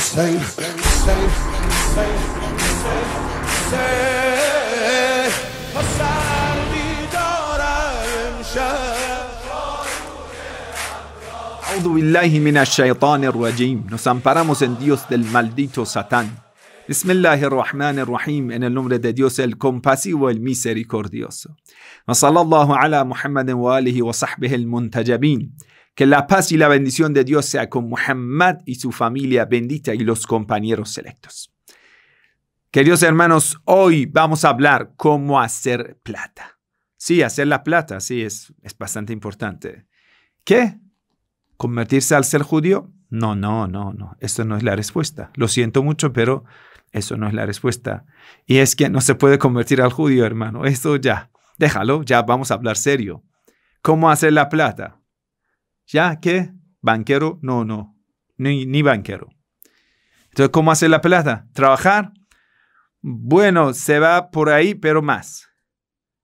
سيف سيف سيف سيف الصار بدوره يمشي Audo billahi minash shaitanir rajim. Nos amparamos en Dios del maldito Satán. Bismillahirrahmanirrahim. En el nombre de Dios el compasivo, el misericordioso. Wa sallallahu ala Muhammadin wa alihi wa sahbihi al-muntajabin. Que la paz y la bendición de Dios sea con Muhammad y su familia bendita y los compañeros selectos. Queridos hermanos, hoy vamos a hablar cómo hacer plata. Sí, hacer la plata, sí, es, es bastante importante. ¿Qué? ¿Convertirse al ser judío? No, no, no, no. Eso no es la respuesta. Lo siento mucho, pero eso no es la respuesta. Y es que no se puede convertir al judío, hermano. eso ya, déjalo, ya vamos a hablar serio. ¿Cómo hacer la plata? ya que banquero, no, no, ni, ni banquero. Entonces, ¿cómo hace la plata? Trabajar. Bueno, se va por ahí, pero más.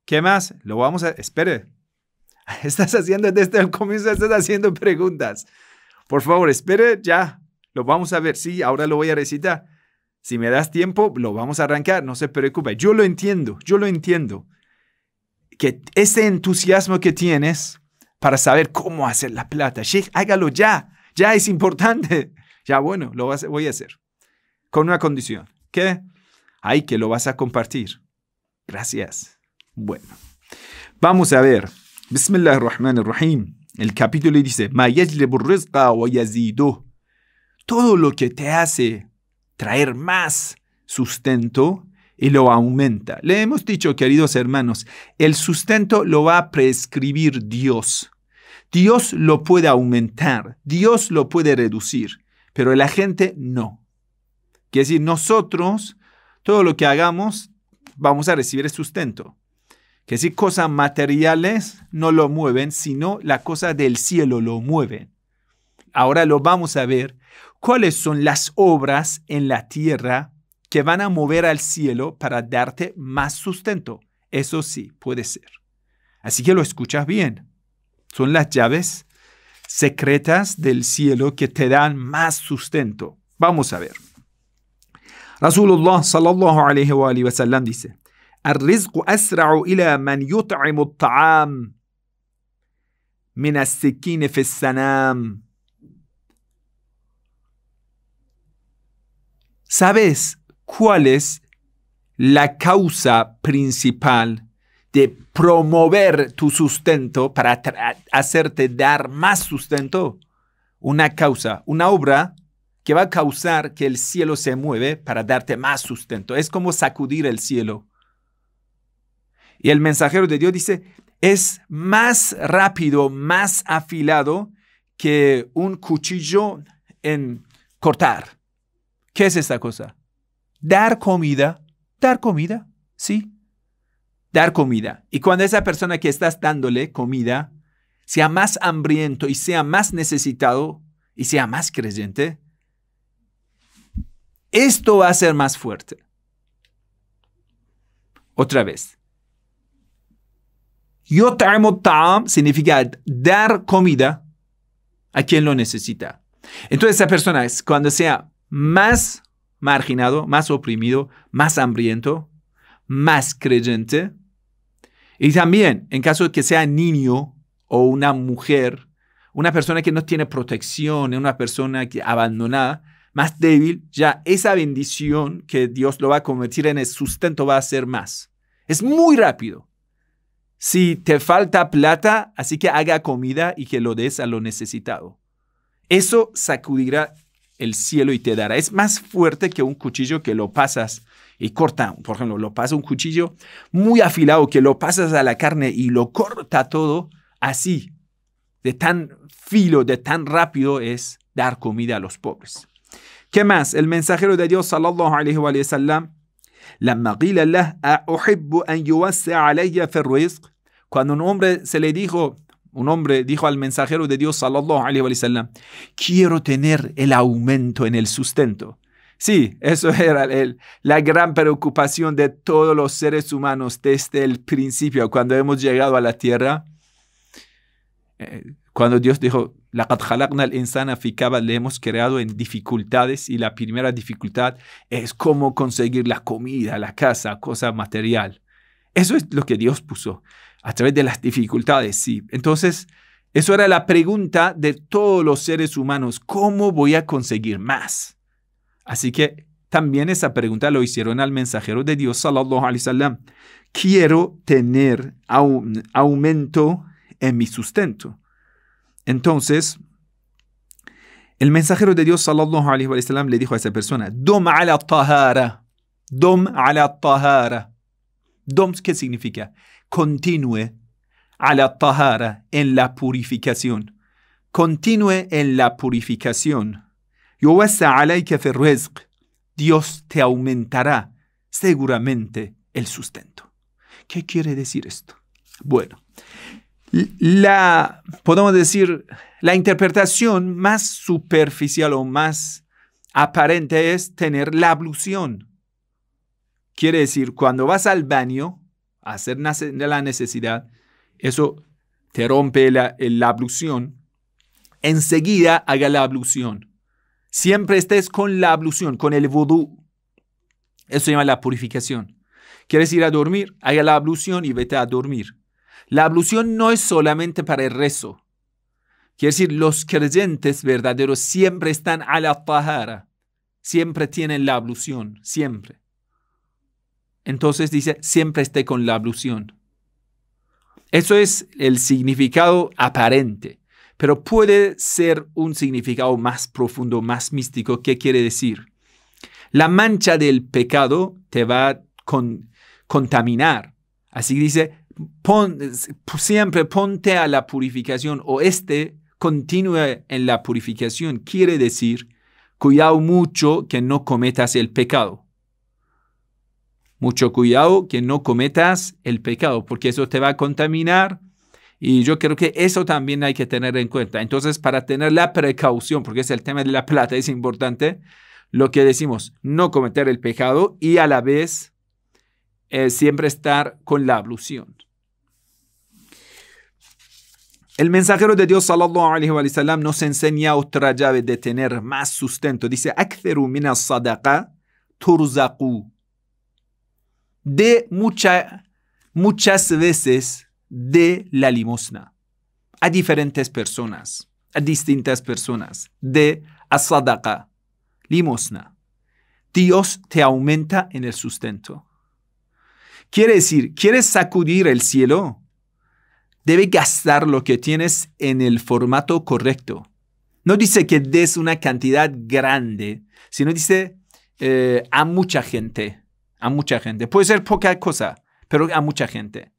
¿Qué más? Lo vamos a... Espere. Estás haciendo desde el comienzo, estás haciendo preguntas. Por favor, espere ya. Lo vamos a ver. Sí, ahora lo voy a recitar. Si me das tiempo, lo vamos a arrancar. No se preocupe. Yo lo entiendo, yo lo entiendo. Que ese entusiasmo que tienes para saber cómo hacer la plata. Sheikh, hágalo ya, ya es importante. Ya bueno, lo voy a hacer. Con una condición. ¿Qué? hay que lo vas a compartir. Gracias. Bueno, vamos a ver. Bismillah rahman rahim El capítulo dice, Ma Todo lo que te hace traer más sustento y lo aumenta. Le hemos dicho, queridos hermanos, el sustento lo va a prescribir Dios. Dios lo puede aumentar, Dios lo puede reducir, pero la gente no. Quiere decir, nosotros, todo lo que hagamos, vamos a recibir el sustento. Quiere decir, cosas materiales no lo mueven, sino la cosa del cielo lo mueve. Ahora lo vamos a ver, cuáles son las obras en la tierra que van a mover al cielo para darte más sustento. Eso sí, puede ser. Así que lo escuchas bien. Son las llaves secretas del cielo que te dan más sustento. Vamos a ver. Rasulullah sallallahu alayhi wa, alayhi wa sallam dice, man yut'imu al ta'am min as sakin fi as sanam. ¿Sabes cuál es la causa principal de promover tu sustento para hacerte dar más sustento. Una causa, una obra que va a causar que el cielo se mueve para darte más sustento. Es como sacudir el cielo. Y el mensajero de Dios dice, es más rápido, más afilado que un cuchillo en cortar. ¿Qué es esta cosa? dar comida, dar comida, ¿sí? Dar comida. Y cuando esa persona que estás dándole comida sea más hambriento y sea más necesitado y sea más creyente, esto va a ser más fuerte. Otra vez. Yo ta'am significa dar comida a quien lo necesita. Entonces esa persona, es cuando sea más marginado, más oprimido, más hambriento, más creyente. Y también, en caso de que sea niño o una mujer, una persona que no tiene protección, una persona que abandonada, más débil, ya esa bendición que Dios lo va a convertir en el sustento va a ser más. Es muy rápido. Si te falta plata, así que haga comida y que lo des a lo necesitado. Eso sacudirá el cielo y te dará. Es más fuerte que un cuchillo que lo pasas y corta, por ejemplo, lo pasa un cuchillo muy afilado que lo pasas a la carne y lo corta todo así, de tan filo, de tan rápido es dar comida a los pobres. ¿Qué más? El mensajero de Dios sallallahu alayhi wa sallam cuando un hombre se le dijo un hombre dijo al mensajero de Dios, sallallahu wa sallam, quiero tener el aumento en el sustento. Sí, eso era el, la gran preocupación de todos los seres humanos desde el principio, cuando hemos llegado a la tierra. Eh, cuando Dios dijo, la al insana le hemos creado en dificultades y la primera dificultad es cómo conseguir la comida, la casa, cosa material. Eso es lo que Dios puso a través de las dificultades, sí. Entonces, eso era la pregunta de todos los seres humanos, ¿cómo voy a conseguir más? Así que también esa pregunta lo hicieron al mensajero de Dios, sallallahu alaihi wasallam. Quiero tener aumento en mi sustento. Entonces, el mensajero de Dios, sallallahu alaihi wasallam, le dijo a esa persona, Dom ala tahara, dom ala tahara. Dom, ¿qué significa? continúe a la en la purificación. continúe en la purificación. Dios te aumentará seguramente el sustento. ¿Qué quiere decir esto? Bueno, la, podemos decir, la interpretación más superficial o más aparente es tener la ablución. Quiere decir, cuando vas al baño, hacer nacer la necesidad, eso te rompe la, la ablución, enseguida haga la ablución. Siempre estés con la ablución, con el vudú. Eso se llama la purificación. ¿Quieres ir a dormir? Haga la ablución y vete a dormir. La ablución no es solamente para el rezo. Quiere decir, los creyentes verdaderos siempre están a la tahara. Siempre tienen la ablución, siempre entonces dice, siempre esté con la ablución. Eso es el significado aparente, pero puede ser un significado más profundo, más místico. ¿Qué quiere decir? La mancha del pecado te va a contaminar. Así dice, siempre ponte a la purificación o este continúe en la purificación. Quiere decir, cuidado mucho que no cometas el pecado mucho cuidado que no cometas el pecado, porque eso te va a contaminar. Y yo creo que eso también hay que tener en cuenta. Entonces, para tener la precaución, porque es el tema de la plata, es importante lo que decimos, no cometer el pecado y a la vez eh, siempre estar con la ablución. El mensajero de Dios sallallahu alaihi wa sallam nos enseña otra llave de tener más sustento. Dice, aktheru min sadaqa turzaqu." de muchas veces de la limosna a diferentes personas, a distintas personas, de asadaqa, limosna. Dios te aumenta en el sustento. Quiere decir, ¿quieres sacudir el cielo? Debe gastar lo que tienes en el formato correcto. No dice que des una cantidad grande, sino dice eh, a mucha gente a mucha gente. Puede ser poca cosa, pero a mucha gente.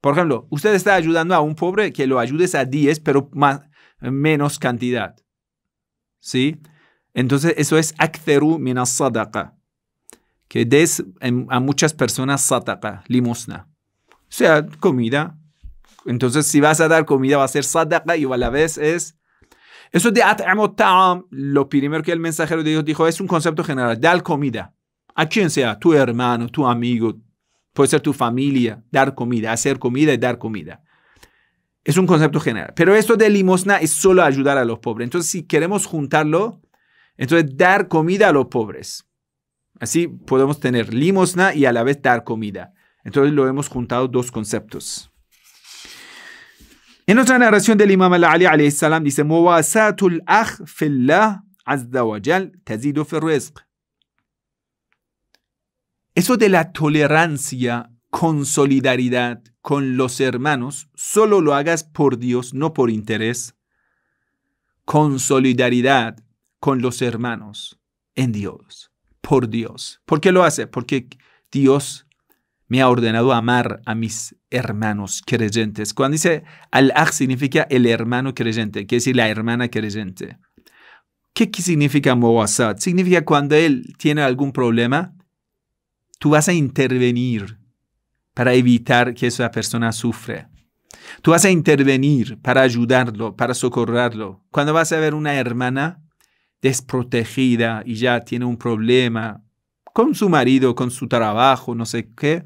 Por ejemplo, usted está ayudando a un pobre que lo ayudes a 10, pero más, menos cantidad. ¿Sí? Entonces, eso es akteru minas sadaqa. Que des a muchas personas sadaqa, limosna. O sea, comida. Entonces, si vas a dar comida, va a ser sadaqa y a la vez es. Eso de at'amot lo primero que el mensajero de Dios dijo, es un concepto general. Dar comida a quien sea, tu hermano, tu amigo, puede ser tu familia, dar comida, hacer comida y dar comida. Es un concepto general. Pero esto de limosna es solo ayudar a los pobres. Entonces, si queremos juntarlo, entonces dar comida a los pobres. Así podemos tener limosna y a la vez dar comida. Entonces lo hemos juntado dos conceptos. En otra narración del Imam al-Ali alayhi salam dice: wa jal eso de la tolerancia con solidaridad con los hermanos, solo lo hagas por Dios, no por interés. Con solidaridad con los hermanos, en Dios, por Dios. ¿Por qué lo hace? Porque Dios me ha ordenado amar a mis hermanos creyentes. Cuando dice al-Akh significa el hermano creyente, quiere decir la hermana creyente. ¿Qué significa Mawasat? Significa cuando él tiene algún problema, Tú vas a intervenir para evitar que esa persona sufra. Tú vas a intervenir para ayudarlo, para socorrerlo. Cuando vas a ver una hermana desprotegida y ya tiene un problema con su marido, con su trabajo, no sé qué,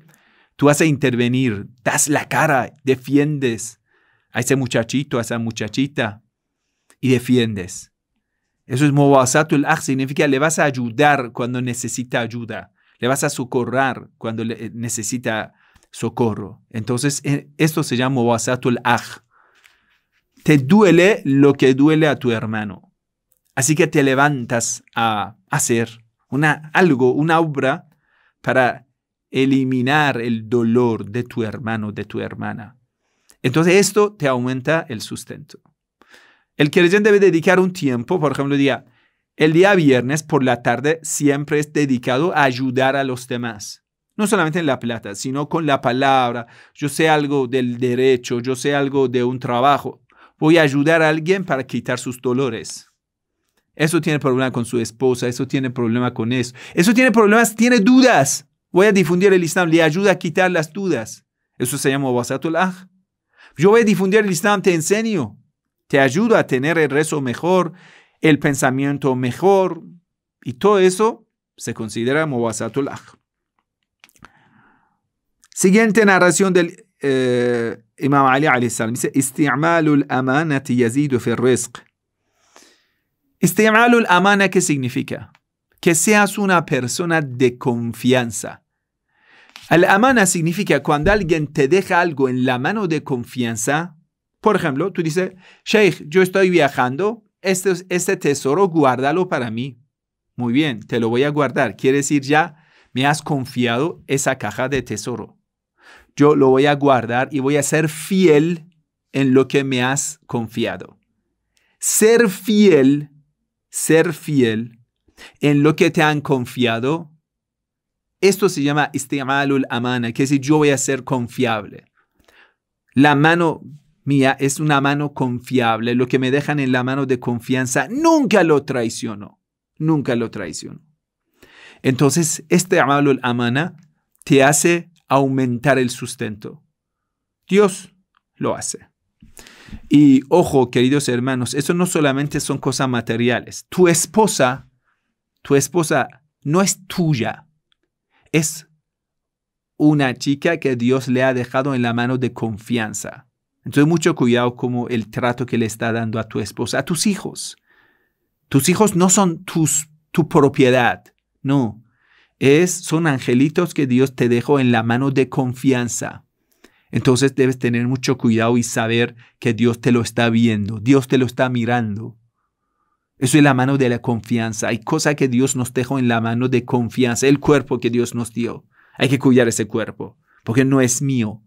tú vas a intervenir, das la cara, defiendes a ese muchachito, a esa muchachita y defiendes. Eso es movasatul Akh, significa le vas a ayudar cuando necesita ayuda le vas a socorrar cuando eh, necesita socorro. Entonces, eh, esto se llama wasatul aj. Te duele lo que duele a tu hermano. Así que te levantas a hacer una, algo, una obra para eliminar el dolor de tu hermano, de tu hermana. Entonces esto te aumenta el sustento. El creyente debe dedicar un tiempo, por ejemplo, día... El día viernes por la tarde siempre es dedicado a ayudar a los demás. No solamente en la plata, sino con la palabra. Yo sé algo del derecho, yo sé algo de un trabajo. Voy a ayudar a alguien para quitar sus dolores. Eso tiene problema con su esposa, eso tiene problema con eso. Eso tiene problemas, tiene dudas. Voy a difundir el Islam, le ayuda a quitar las dudas. Eso se llama wasatul Yo voy a difundir el Islam, te enseño. Te ayudo a tener el rezo mejor, el pensamiento mejor, y todo eso se considera al-Akh. Siguiente narración del eh, Imam Ali alayhi dice: Isti'malul amanati yazidu fi rizq. amana, ¿qué significa? Que seas una persona de confianza. Al amana significa cuando alguien te deja algo en la mano de confianza. Por ejemplo, tú dices, Sheikh, yo estoy viajando este, este, tesoro, guárdalo para mí. Muy bien, te lo voy a guardar. Quiere decir ya, me has confiado esa caja de tesoro. Yo lo voy a guardar y voy a ser fiel en lo que me has confiado. Ser fiel, ser fiel en lo que te han confiado, esto se llama istimalul amana, que si yo voy a ser confiable. La mano mía es una mano confiable. Lo que me dejan en la mano de confianza nunca lo traiciono. Nunca lo traiciono. Entonces, este amable amana te hace aumentar el sustento. Dios lo hace. Y ojo, queridos hermanos, eso no solamente son cosas materiales. Tu esposa, tu esposa no es tuya, es una chica que Dios le ha dejado en la mano de confianza. Entonces mucho cuidado como el trato que le está dando a tu esposa, a tus hijos. Tus hijos no son tu propiedad, no. Es, son angelitos que Dios te dejó en la mano de confianza. Entonces debes tener mucho cuidado y saber que Dios te lo está viendo, Dios te lo está mirando. Eso es la mano de la confianza. Hay cosas que Dios nos dejó en la mano de confianza, el cuerpo que Dios nos dio. Hay que cuidar ese cuerpo, porque no es mío,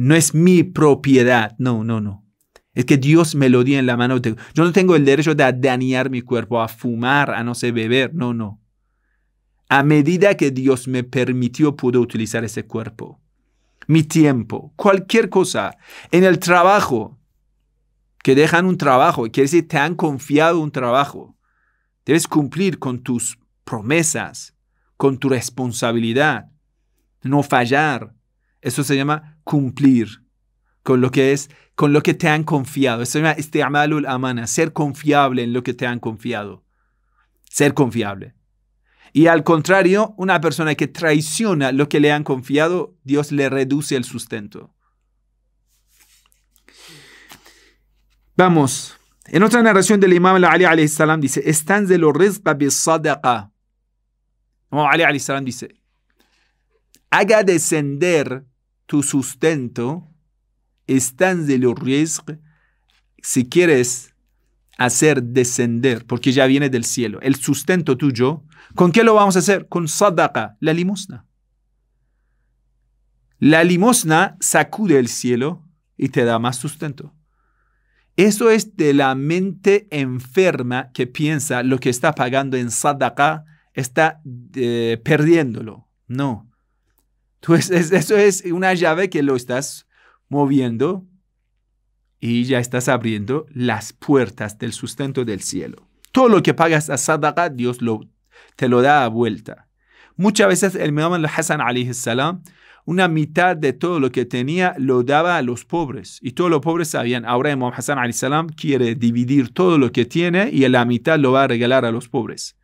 no es mi propiedad. No, no, no. Es que Dios me lo dio en la mano. Yo no tengo el derecho de dañar mi cuerpo, a fumar, a no sé beber. No, no. A medida que Dios me permitió, pude utilizar ese cuerpo. Mi tiempo, cualquier cosa. En el trabajo, que dejan un trabajo, quiere decir, te han confiado un trabajo. Debes cumplir con tus promesas, con tu responsabilidad, no fallar. Eso se llama cumplir con lo que es, con lo que te han confiado. Eso se llama este amalul amana, ser confiable en lo que te han confiado. Ser confiable. Y al contrario, una persona que traiciona lo que le han confiado, Dios le reduce el sustento. Vamos. En otra narración del Imam Ali alayhi salam dice, lo rizqa bi sadaqa." Imam Ali alayhi dice, "Haga descender tu sustento está de los riesgo si quieres hacer descender, porque ya viene del cielo. El sustento tuyo, ¿con qué lo vamos a hacer? Con sadaqa, la limosna. La limosna sacude el cielo y te da más sustento. Eso es de la mente enferma que piensa lo que está pagando en sadaqa está eh, perdiéndolo. No, entonces, eso es una llave que lo estás moviendo y ya estás abriendo las puertas del sustento del cielo. Todo lo que pagas a sadaqa, Dios te lo da a vuelta. Muchas veces el imam al-Hassan salam una mitad de todo lo que tenía lo daba a los pobres. Y todos los pobres sabían, ahora Imam Hassan al-Salam quiere dividir todo lo que tiene y la mitad lo va a regalar a los pobres.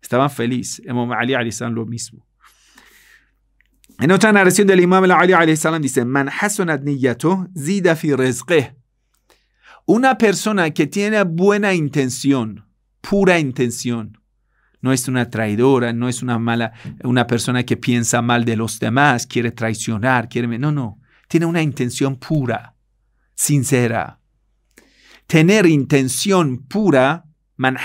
Estaban felices. Imam Ali al-Salam lo mismo. En otra narración del Imam ali dice, zida fi Una persona que tiene buena intención, pura intención, no es una traidora, no es una mala, una persona que piensa mal de los demás, quiere traicionar, quiere... No, no, tiene una intención pura, sincera. Tener intención pura, man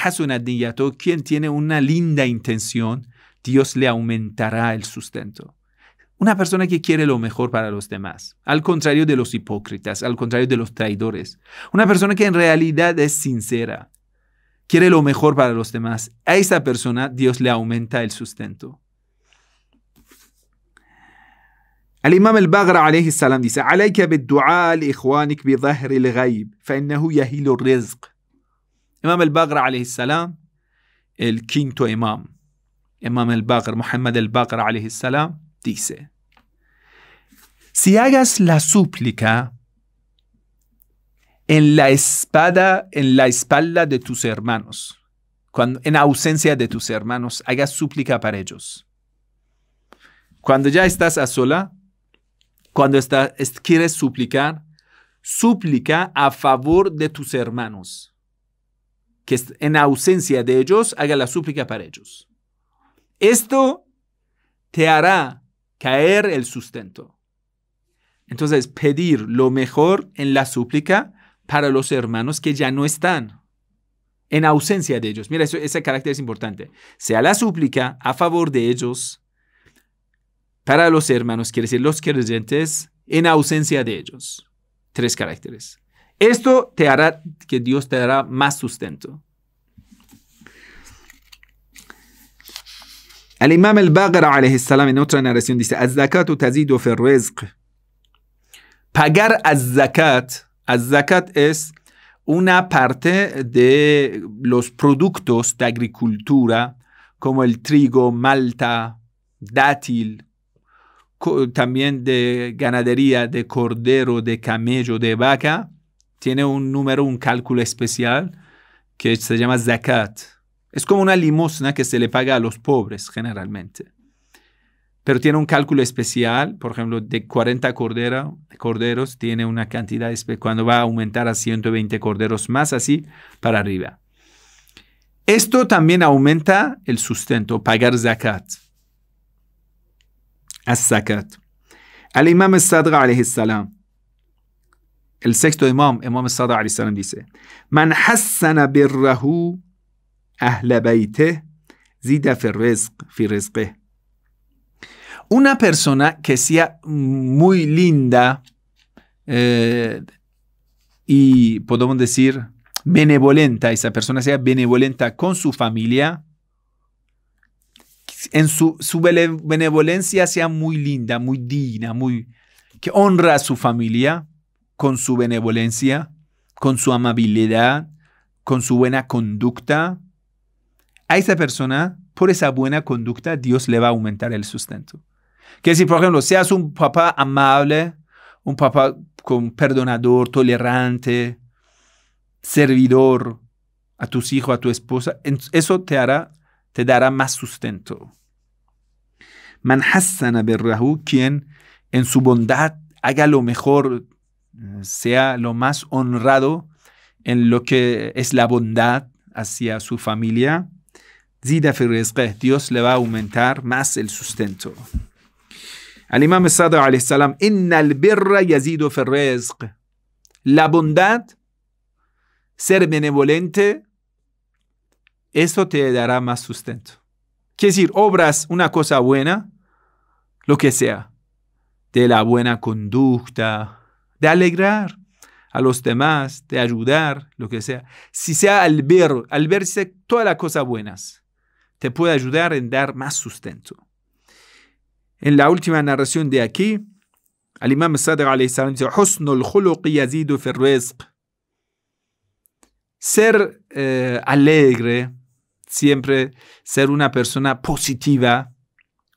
quien tiene una linda intención, Dios le aumentará el sustento. Una persona que quiere lo mejor para los demás, al contrario de los hipócritas, al contrario de los traidores. Una persona que en realidad es sincera, quiere lo mejor para los demás. A esa persona Dios le aumenta el sustento. imam al عليه السلام dice "Alayka bi-du'aa bi-za'hir بالدعاء لإخوانك بظهر yahilu ri'zq". imam. Imam al الباغرة عليه السلام Imam, Imam al Muhammad Muhammad al عليه السلام dice, si hagas la súplica en la espada, en la espalda de tus hermanos, cuando, en ausencia de tus hermanos, hagas súplica para ellos. Cuando ya estás a sola, cuando estás quieres suplicar, súplica a favor de tus hermanos. Que en ausencia de ellos haga la súplica para ellos. Esto te hará caer el sustento. Entonces, pedir lo mejor en la súplica para los hermanos que ya no están, en ausencia de ellos. Mira, ese carácter es importante. Sea la súplica a favor de ellos, para los hermanos, quiere decir los creyentes, en ausencia de ellos. Tres caracteres. Esto te hará que Dios te dará más sustento. El Imam al Bagr alayhi salam en otra narración dice, Pagar az-zakat, az-zakat es una parte de los productos de agricultura como el trigo, malta, dátil, también de ganadería, de cordero, de camello, de vaca, tiene un número, un cálculo especial que se llama zakat. Es como una limosna que se le paga a los pobres generalmente. Pero tiene un cálculo especial, por ejemplo, de 40 corderos tiene una cantidad, cuando va a aumentar a 120 corderos más así para arriba. Esto también aumenta el sustento, pagar zakat. As zakat Al Imam sadra el sexto imam, Imam sadra dice, Man hassana birrahu Ahla zida Una persona que sea muy linda eh, y podemos decir benevolenta, esa persona sea benevolenta con su familia, en su, su benevolencia sea muy linda, muy digna, muy, que honra a su familia con su benevolencia, con su amabilidad, con su buena conducta, a esa persona, por esa buena conducta, Dios le va a aumentar el sustento. Que si, por ejemplo, seas un papá amable, un papá con perdonador, tolerante, servidor a tus hijos, a tu esposa, eso te hará, te dará más sustento. Manhassan hassana quien en su bondad haga lo mejor, sea lo más honrado en lo que es la bondad hacia su familia. Dios le va a aumentar más el sustento. Al Imam En alayhi salam, al birra La bondad, ser benevolente, eso te dará más sustento. Quiere decir, obras una cosa buena, lo que sea, de la buena conducta, de alegrar a los demás, de ayudar, lo que sea. Si sea al ver, al verse todas las cosas buenas, te puede ayudar en dar más sustento. En la última narración de aquí, al Imam dice: Ser eh, alegre, siempre ser una persona positiva,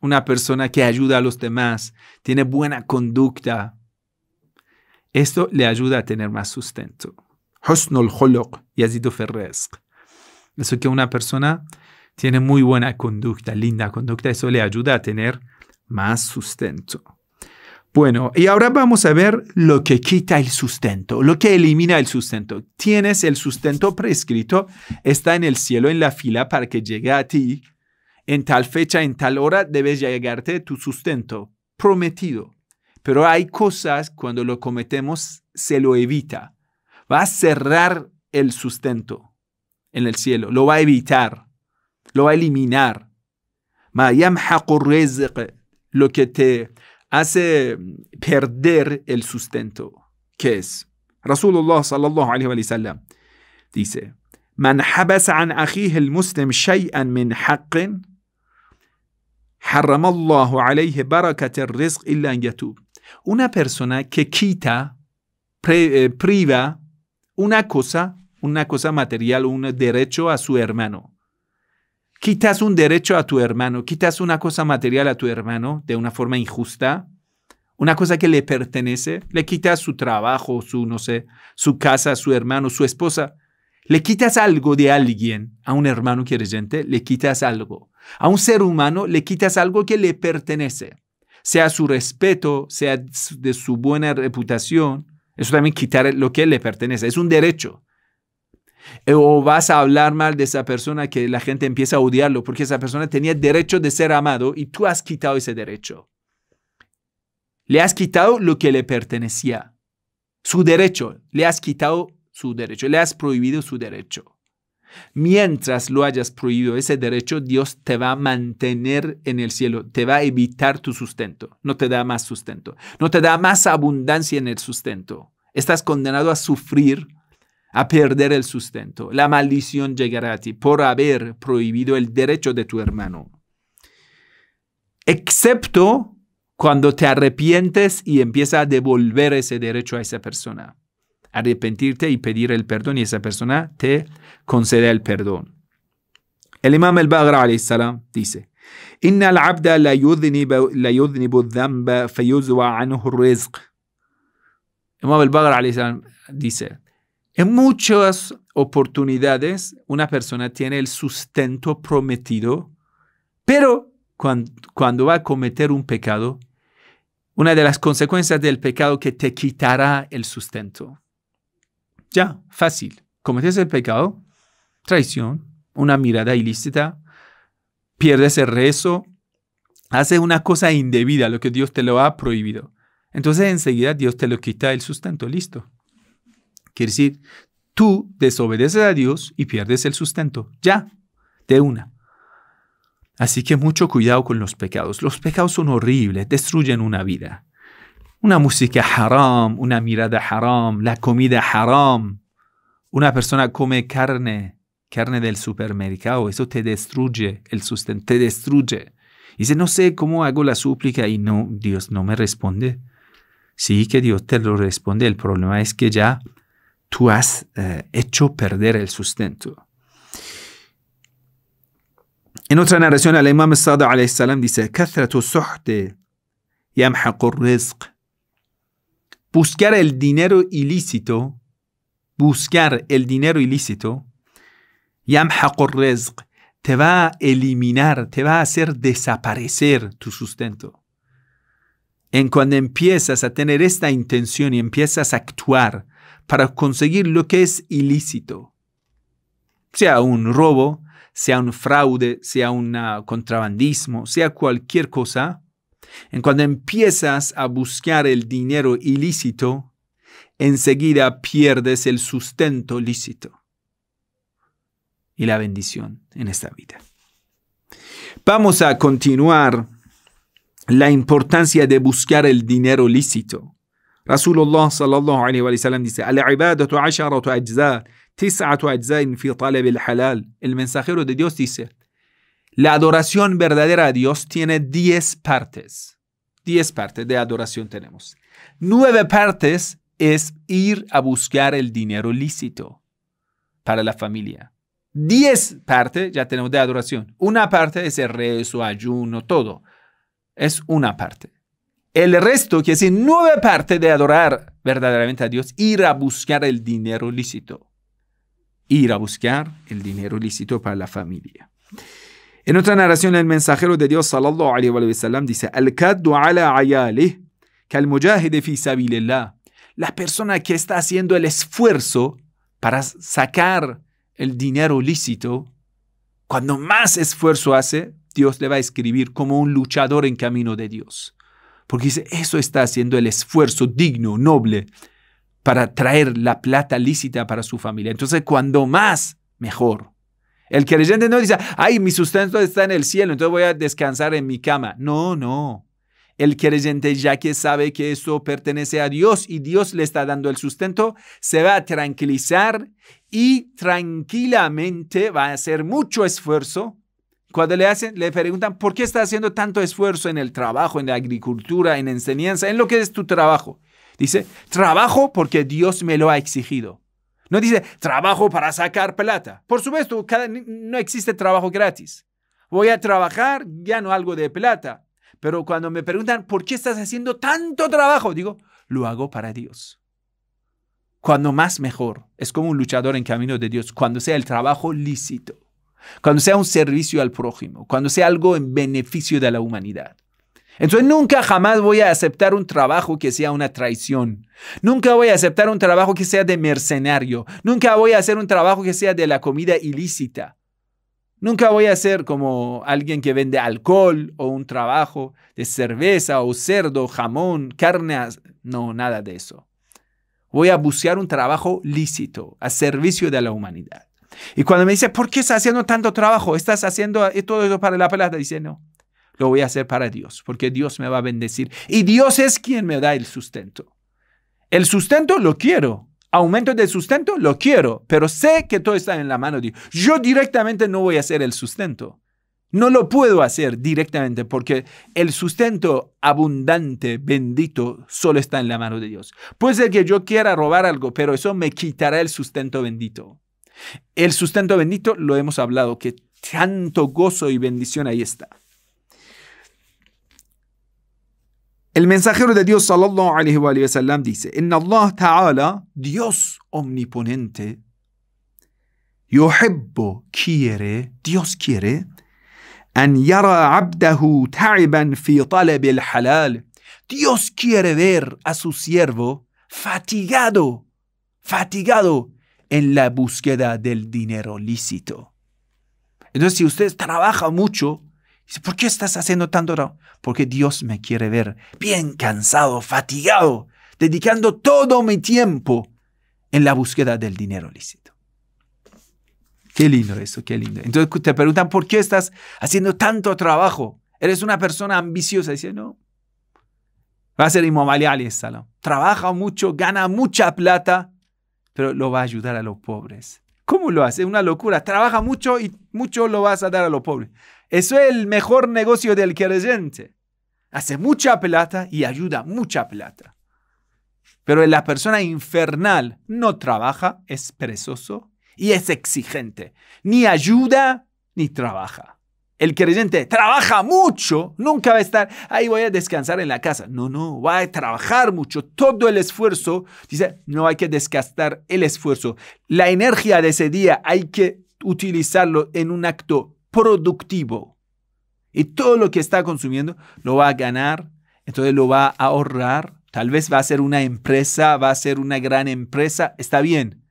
una persona que ayuda a los demás, tiene buena conducta. Esto le ayuda a tener más sustento. Yazidu Eso que una persona tiene muy buena conducta, linda conducta, eso le ayuda a tener más sustento. Bueno, y ahora vamos a ver lo que quita el sustento, lo que elimina el sustento. Tienes el sustento prescrito, está en el cielo en la fila para que llegue a ti. En tal fecha, en tal hora, debes llegarte tu sustento prometido. Pero hay cosas cuando lo cometemos, se lo evita. Va a cerrar el sustento en el cielo, lo va a evitar lo va a eliminar. Ma lo que te hace perder el sustento, que es Rasulullah sallallahu alaihi wa sallam dice, "Man habasa an akhihi al-muslim shay'an min haqqin haramallahu Allahu alayhi barakat ar-rizq illa yatub." Una persona que quita pre, eh, priva una cosa, una cosa material, un derecho a su hermano quitas un derecho a tu hermano, quitas una cosa material a tu hermano de una forma injusta, una cosa que le pertenece, le quitas su trabajo, su, no sé, su casa, su hermano, su esposa, le quitas algo de alguien, a un hermano creyente, le quitas algo, a un ser humano le quitas algo que le pertenece, sea su respeto, sea de su buena reputación, eso también quitar lo que le pertenece, es un derecho. Eh, o vas a hablar mal de esa persona que la gente empieza a odiarlo porque esa persona tenía derecho de ser amado y tú has quitado ese derecho. Le has quitado lo que le pertenecía. Su derecho. Le has quitado su derecho. Le has prohibido su derecho. Mientras lo hayas prohibido ese derecho, Dios te va a mantener en el cielo, te va a evitar tu sustento, no te da más sustento, no te da más abundancia en el sustento. Estás condenado a sufrir a perder el sustento. La maldición llegará a ti por haber prohibido el derecho de tu hermano. Excepto cuando te arrepientes y empiezas a devolver ese derecho a esa persona. Arrepentirte y pedir el perdón y esa persona te concede el perdón. El imam al alayhi salam dice, Imam al alayhi salam dice, en muchas oportunidades una persona tiene el sustento prometido, pero cuando, va a cometer un pecado, una de las consecuencias del pecado que te quitará el sustento. Ya, fácil. Cometes el pecado, traición, una mirada ilícita, pierdes el rezo, haces una cosa indebida, lo que Dios te lo ha prohibido. Entonces enseguida Dios te lo quita el sustento, listo. Quiere decir, tú desobedeces a Dios y pierdes el sustento. Ya, de una. Así que mucho cuidado con los pecados. Los pecados son horribles, destruyen una vida. Una música haram, una mirada haram, la comida haram. Una persona come carne, carne del supermercado, eso te destruye el sustento, te destruye. Dice, no sé cómo hago la súplica y no, Dios no me responde. Sí que Dios te lo responde, el problema es que ya tú has eh, hecho perder el sustento. En otra narración, el imam alayhi salam dice, Buscar el dinero ilícito, buscar el dinero ilícito, te va a eliminar, te va a hacer desaparecer tu sustento. En cuando empiezas a tener esta intención y empiezas a actuar para conseguir lo que es ilícito, sea un robo, sea un fraude, sea un ah, contrabandismo, sea cualquier cosa, en cuando empiezas a buscar el dinero ilícito, enseguida pierdes el sustento lícito y la bendición en esta vida. Vamos a continuar la importancia de buscar el dinero lícito. Rasulullah sallallahu alayhi wa sallam, dice, el El mensajero de Dios dice, la adoración verdadera a Dios tiene 10 partes. 10 partes de adoración tenemos. 9 partes es ir a buscar el dinero lícito para la familia. 10 partes ya tenemos de adoración. Una parte es el rezo, ayuno, todo. Es una parte el resto, que es nueve parte de adorar verdaderamente a Dios, ir a buscar el dinero lícito. Ir a buscar el dinero lícito para la familia. En otra narración, el mensajero de Dios, sallallahu alayhi wa sallam, dice, Al-kaddu ala fi La persona que está haciendo el esfuerzo para sacar el dinero lícito, cuando más esfuerzo hace, Dios le va a escribir como un luchador en camino de Dios. Porque dice, eso está haciendo el esfuerzo digno, noble, para traer la plata lícita para su familia. Entonces, cuando más, mejor. El creyente no dice, ay, mi sustento está en el cielo, entonces voy a descansar en mi cama. No, no. El creyente, ya que sabe que eso pertenece a Dios y Dios le está dando el sustento, se va a tranquilizar y tranquilamente va a hacer mucho esfuerzo cuando le hacen, le preguntan, ¿por qué estás haciendo tanto esfuerzo en el trabajo, en la agricultura, en enseñanza, en lo que es tu trabajo? Dice, trabajo porque Dios me lo ha exigido. No dice, trabajo para sacar plata. Por supuesto, no existe trabajo gratis. Voy a trabajar, gano algo de plata. Pero cuando me preguntan, ¿por qué estás haciendo tanto trabajo? Digo, lo hago para Dios. Cuando más mejor. Es como un luchador en camino de Dios, cuando sea el trabajo lícito cuando sea un servicio al prójimo, cuando sea algo en beneficio de la humanidad. Entonces nunca jamás voy a aceptar un trabajo que sea una traición. Nunca voy a aceptar un trabajo que sea de mercenario. Nunca voy a hacer un trabajo que sea de la comida ilícita. Nunca voy a ser como alguien que vende alcohol o un trabajo de cerveza o cerdo, jamón, carne. No, nada de eso. Voy a buscar un trabajo lícito, a servicio de la humanidad. Y cuando me dice, ¿por qué estás haciendo tanto trabajo? ¿Estás haciendo eh, todo eso para la plata? Dice, no, lo voy a hacer para Dios, porque Dios me va a bendecir. Y Dios es quien me da el sustento. El sustento lo quiero. Aumento del sustento lo quiero, pero sé que todo está en la mano de Dios. Yo directamente no voy a hacer el sustento. No lo puedo hacer directamente porque el sustento abundante, bendito, solo está en la mano de Dios. Puede ser que yo quiera robar algo, pero eso me quitará el sustento bendito. El sustento bendito, lo hemos hablado, que tanto gozo y bendición ahí está. El mensajero de Dios sallallahu alayhi wa sallam dice, en Allah Ta'ala, Dios omniponente, yuhibbo quiere, Dios quiere, an yara abdahu fi halal. Dios quiere ver a su siervo fatigado, fatigado en la búsqueda del dinero lícito. Entonces, si usted trabaja mucho, dice, ¿por qué estás haciendo tanto? trabajo? Porque Dios me quiere ver bien cansado, fatigado, dedicando todo mi tiempo en la búsqueda del dinero lícito. Qué lindo eso, qué lindo. Entonces te preguntan, ¿por qué estás haciendo tanto trabajo? Eres una persona ambiciosa. Dice, no. Va a ser Imam Ali, Trabaja mucho, gana mucha plata, pero lo va a ayudar a los pobres. ¿Cómo lo hace? una locura. Trabaja mucho y mucho lo vas a dar a los pobres. Eso es el mejor negocio del creyente. Hace mucha plata y ayuda mucha plata. Pero la persona infernal no trabaja, es perezoso y es exigente. Ni ayuda ni trabaja el creyente trabaja mucho, nunca va a estar, ahí voy a descansar en la casa. No, no, va a trabajar mucho, todo el esfuerzo. Dice, no hay que desgastar el esfuerzo. La energía de ese día hay que utilizarlo en un acto productivo. Y todo lo que está consumiendo lo va a ganar, entonces lo va a ahorrar. Tal vez va a ser una empresa, va a ser una gran empresa, está bien.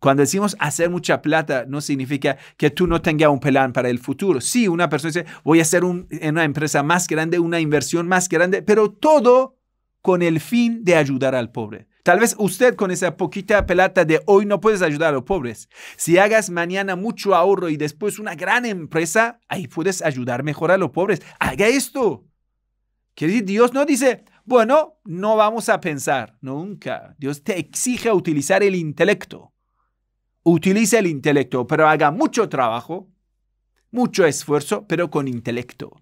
Cuando decimos hacer mucha plata, no significa que tú no tengas un plan para el futuro. Sí, una persona dice, voy a hacer en una empresa más grande, una inversión más grande, pero todo con el fin de ayudar al pobre. Tal vez usted con esa poquita plata de hoy no puedes ayudar a los pobres. Si hagas mañana mucho ahorro y después una gran empresa, ahí puedes ayudar mejor a los pobres. Haga esto. Quiere decir, Dios no dice, bueno, no vamos a pensar nunca. Dios te exige utilizar el intelecto utiliza el intelecto, pero haga mucho trabajo, mucho esfuerzo, pero con intelecto.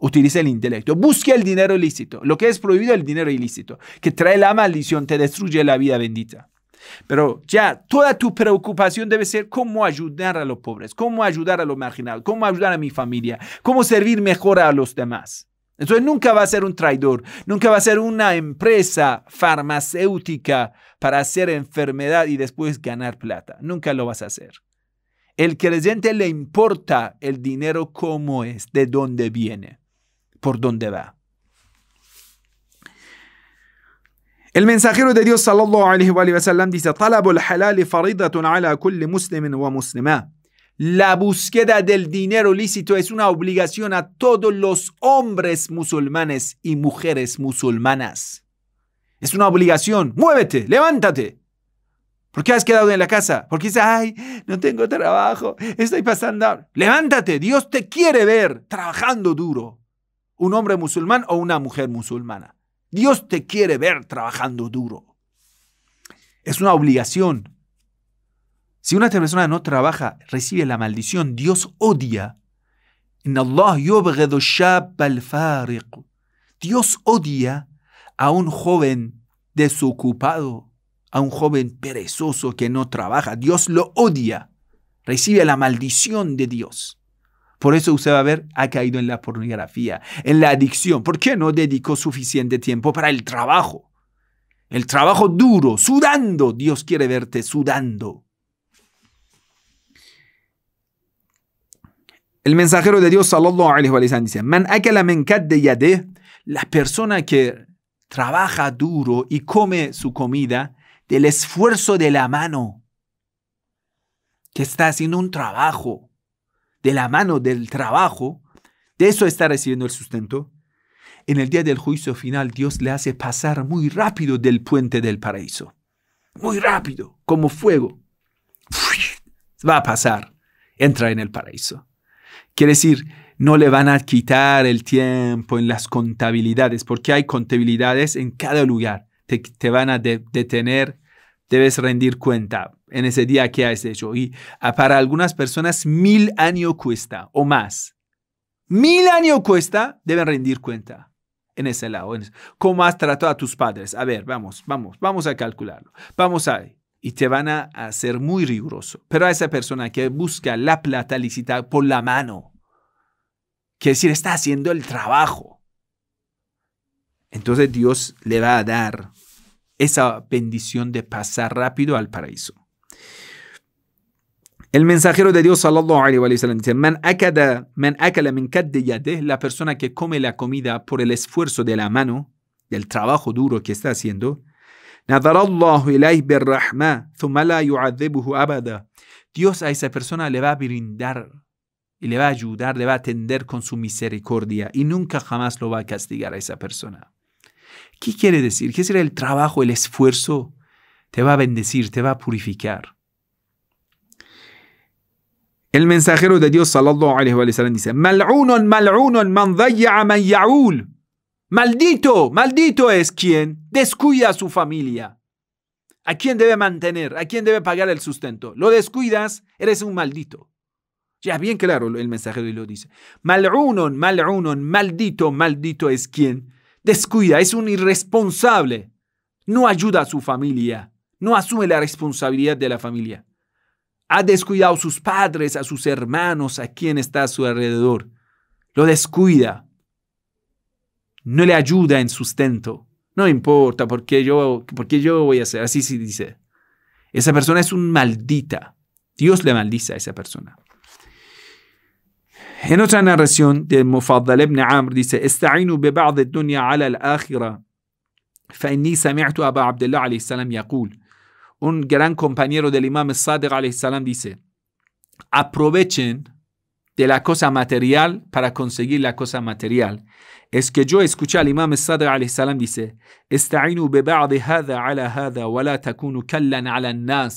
Utiliza el intelecto. Busque el dinero ilícito. Lo que es prohibido, el dinero ilícito, que trae la maldición, te destruye la vida bendita. Pero ya toda tu preocupación debe ser cómo ayudar a los pobres, cómo ayudar a los marginados, cómo ayudar a mi familia, cómo servir mejor a los demás. Entonces nunca va a ser un traidor, nunca va a ser una empresa farmacéutica para hacer enfermedad y después ganar plata. Nunca lo vas a hacer. El creyente le importa el dinero cómo es, de dónde viene, por dónde va. El mensajero de Dios sallallahu alayhi wa sallam dice: halal faridatun ala kulli muslimin wa la búsqueda del dinero lícito es una obligación a todos los hombres musulmanes y mujeres musulmanas. Es una obligación. Muévete, levántate. ¿Por qué has quedado en la casa? Porque dices, ay, no tengo trabajo, estoy pasando. Levántate, Dios te quiere ver trabajando duro. Un hombre musulmán o una mujer musulmana. Dios te quiere ver trabajando duro. Es una obligación si una persona no trabaja, recibe la maldición, Dios odia. Dios odia a un joven desocupado, a un joven perezoso que no trabaja. Dios lo odia. Recibe la maldición de Dios. Por eso usted va a ver, ha caído en la pornografía, en la adicción. ¿Por qué no dedicó suficiente tiempo para el trabajo? El trabajo duro, sudando. Dios quiere verte sudando. El mensajero de Dios sallallahu alaihi wa dice, Man akala min de la persona que trabaja duro y come su comida del esfuerzo de la mano, que está haciendo un trabajo, de la mano del trabajo, de eso está recibiendo el sustento. En el día del juicio final Dios le hace pasar muy rápido del puente del paraíso, muy rápido, como fuego. Va a pasar, entra en el paraíso. Quiere decir, no le van a quitar el tiempo en las contabilidades, porque hay contabilidades en cada lugar. Te, te van a detener, debes rendir cuenta en ese día que has hecho. Y ah, para algunas personas mil años cuesta o más. Mil años cuesta, deben rendir cuenta en ese lado. ¿Cómo has tratado a tus padres? A ver, vamos, vamos, vamos a calcularlo. Vamos a y te van a hacer muy riguroso. Pero a esa persona que busca la plata licitada por la mano, quiere decir, está haciendo el trabajo. Entonces Dios le va a dar esa bendición de pasar rápido al paraíso. El mensajero de Dios sallallahu alayhi wa sallam dice, man man la persona que come la comida por el esfuerzo de la mano, del trabajo duro que está haciendo, la yu'adhibuhu abada. Dios a esa persona le va a brindar y le va a ayudar, le va a atender con su misericordia y nunca jamás lo va a castigar a esa persona. ¿Qué quiere decir? ¿Qué será el trabajo, el esfuerzo? Te va a bendecir, te va a purificar. El mensajero de Dios sallallahu alaihi wa sallam dice: مَلْعُونٌ مَنْ man مَنْ ya'ul." Maldito, maldito es quien descuida a su familia. ¿A quién debe mantener? ¿A quién debe pagar el sustento? Lo descuidas, eres un maldito. Ya bien claro el mensajero y lo dice. Mal'unon, mal'unon, maldito, maldito es quien descuida, es un irresponsable. No ayuda a su familia, no asume la responsabilidad de la familia. Ha descuidado a sus padres, a sus hermanos, a quien está a su alrededor. Lo descuida no le ayuda en sustento. No importa, porque yo, porque yo voy a hacer? Así se dice. Esa persona es un maldita. Dios le maldice a esa persona. En otra narración de Mufaddal ibn Amr dice, bi ba'd dunya ala al alayhi un gran compañero del imam Sadiq alayhi salam dice aprovechen de la cosa material para conseguir la cosa material. Es que yo escuché al Imam Sadr salam dice, takunu kallan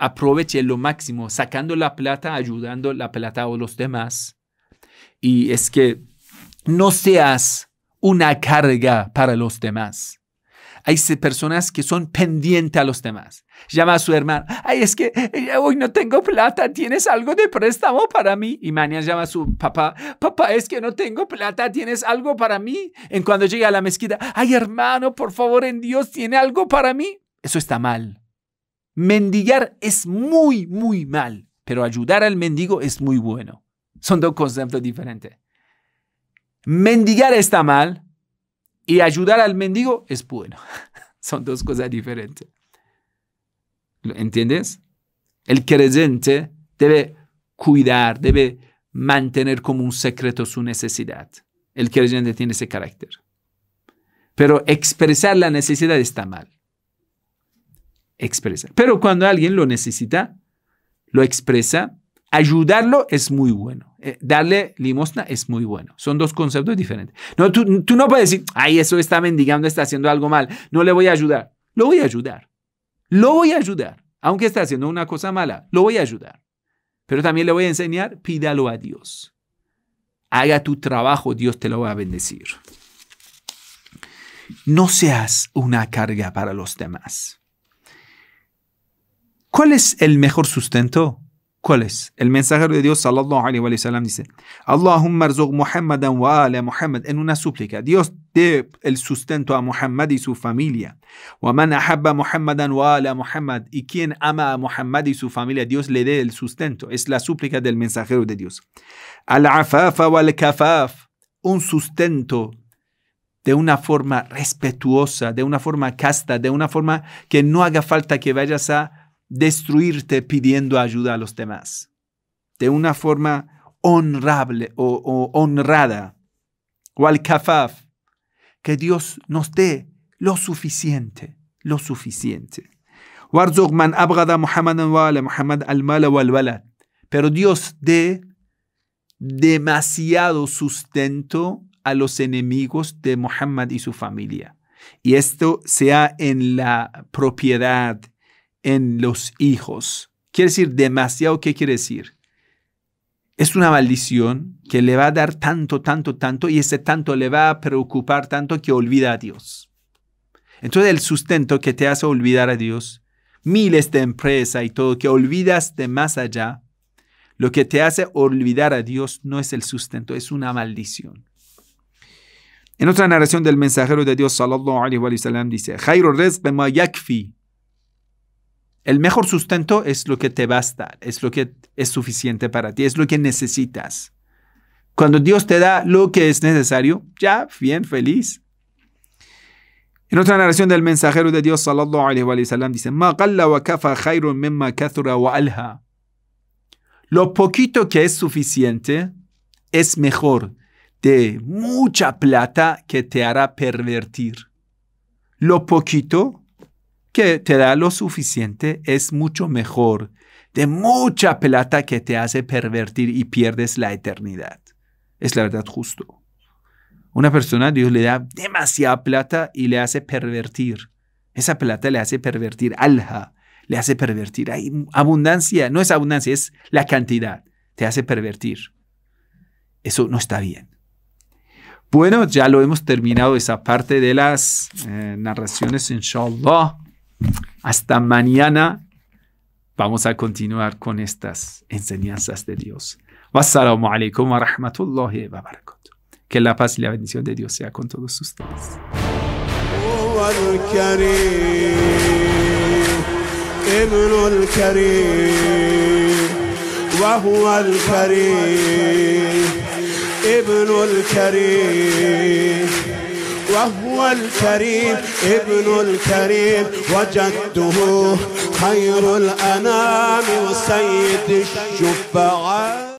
Aproveche lo máximo, sacando la plata, ayudando la plata a los demás. Y es que no seas una carga para los demás. Hay personas que son pendientes a los demás. Llama a su hermano, ay, es que eh, hoy no tengo plata, ¿tienes algo de préstamo para mí? Y mañana llama a su papá, papá, es que no tengo plata, ¿tienes algo para mí? En cuando llega a la mezquita, ay, hermano, por favor, en Dios, ¿tiene algo para mí? Eso está mal. Mendigar es muy, muy mal, pero ayudar al mendigo es muy bueno. Son dos conceptos diferentes. Mendigar está mal, y ayudar al mendigo es bueno. Son dos cosas diferentes. ¿Entiendes? El creyente debe cuidar, debe mantener como un secreto su necesidad. El creyente tiene ese carácter. Pero expresar la necesidad está mal. Expresa. Pero cuando alguien lo necesita, lo expresa ayudarlo es muy bueno. Eh, darle limosna es muy bueno. Son dos conceptos diferentes. No, tú, tú, no puedes decir, ay, eso está mendigando, está haciendo algo mal, no le voy a ayudar. Lo voy a ayudar. Lo voy a ayudar. Aunque está haciendo una cosa mala, lo voy a ayudar. Pero también le voy a enseñar, pídalo a Dios. Haga tu trabajo, Dios te lo va a bendecir. No seas una carga para los demás. ¿Cuál es el mejor sustento? ¿Cuál es? El mensajero de Dios, sallallahu wa dice: Allahumma Muhammadan wa Muhammad. En una súplica, Dios dé el sustento a Muhammad y su familia. Y quien ama a Muhammad y su familia, Dios le dé el sustento. Es la súplica del mensajero de Dios. al wal kafaf. Un sustento de una forma respetuosa, de una forma casta, de una forma que no haga falta que vayas a destruirte pidiendo ayuda a los demás de una forma honrable o, honrada. O kafaf, que Dios nos dé lo suficiente, lo suficiente. Pero Dios dé demasiado sustento a los enemigos de Muhammad y su familia. Y esto sea en la propiedad, en los hijos. Quiere decir, demasiado, ¿qué quiere decir? Es una maldición que le va a dar tanto, tanto, tanto, y ese tanto le va a preocupar tanto que olvida a Dios. Entonces el sustento que te hace olvidar a Dios, miles de empresas y todo, que olvidas de más allá, lo que te hace olvidar a Dios no es el sustento, es una maldición. En otra narración del mensajero de Dios, sallallahu alaihi dice, Jairo el mejor sustento es lo que te basta, es lo que es suficiente para ti, es lo que necesitas. Cuando Dios te da lo que es necesario, ya bien feliz. En otra narración del mensajero de Dios sallallahu alaihi wa kafa Lo poquito que es suficiente es mejor de mucha plata que te hará pervertir. Lo poquito que te da lo suficiente es mucho mejor de mucha plata que te hace pervertir y pierdes la eternidad. Es la verdad justo. Una persona Dios le da demasiada plata y le hace pervertir. Esa plata le hace pervertir alja, le hace pervertir. Hay abundancia, no es abundancia, es la cantidad. Te hace pervertir. Eso no está bien. Bueno, ya lo hemos terminado esa parte de las eh, narraciones, inshallah. Hasta mañana vamos a continuar con estas enseñanzas de Dios. alaikum wa rahmatullahi Que la paz y la bendición de Dios sea con todos ustedes. وهو الكريم ابن الكريم وجده خير الأنام وسيد الشفعاء